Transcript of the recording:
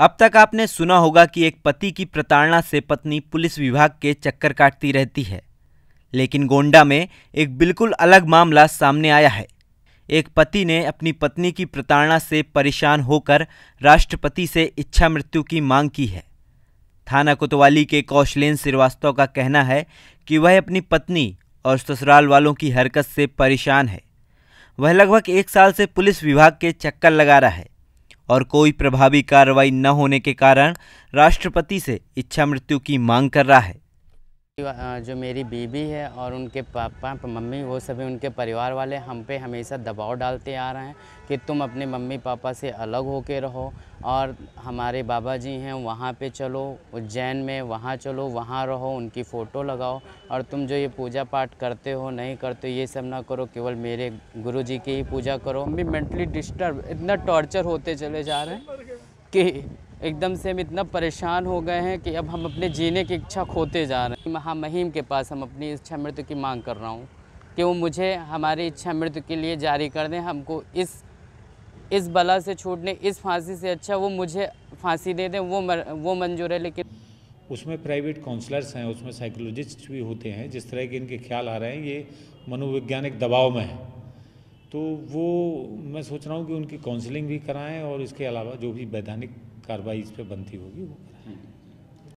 अब तक आपने सुना होगा कि एक पति की प्रताड़ना से पत्नी पुलिस विभाग के चक्कर काटती रहती है लेकिन गोंडा में एक बिल्कुल अलग मामला सामने आया है एक पति ने अपनी पत्नी की प्रताड़ना से परेशान होकर राष्ट्रपति से इच्छा मृत्यु की मांग की है थाना कोतवाली के कौशलेन श्रीवास्तव का कहना है कि वह अपनी पत्नी और ससुराल वालों की हरकत से परेशान है वह लगभग एक साल से पुलिस विभाग के चक्कर लगा रहा है और कोई प्रभावी कार्रवाई न होने के कारण राष्ट्रपति से इच्छा मृत्यु की मांग कर रहा है जो मेरी बीबी है और उनके पापा मम्मी वो सभी उनके परिवार वाले हम पे हमेशा दबाव डालते आ रहे हैं कि तुम अपने मम्मी पापा से अलग हो के रहो और हमारे बाबा जी हैं वहाँ पे चलो उज्जैन में वहाँ चलो वहाँ रहो उनकी फ़ोटो लगाओ और तुम जो ये पूजा पाठ करते हो नहीं करते ये सब ना करो केवल मेरे गुरु जी की ही पूजा करो मम्मी मेंटली डिस्टर्ब इतना टॉर्चर होते चले जा रहे हैं कि एकदम से हम इतना परेशान हो गए हैं कि अब हम अपने जीने की इच्छा खोते जा रहे हैं महामहिम के पास हम अपनी इच्छा मृत्यु की मांग कर रहा हूँ कि वो मुझे हमारी इच्छा मृत्यु के लिए जारी कर दें हमको इस इस बला से छूटने इस फांसी से अच्छा वो मुझे फांसी दे दें वो मर, वो मंजूर है लेकिन उसमें प्राइवेट काउंसलर्स हैं उसमें साइकोलॉजिस्ट भी होते हैं जिस तरह के इनके ख्याल आ रहे हैं ये मनोवैज्ञानिक दबाव में है तो वो मैं सोच रहा हूँ कि उनकी काउंसलिंग भी कराएं और इसके अलावा जो भी वैधानिक कार्रवाई इस पर बनती होगी वो कराएं हम्म।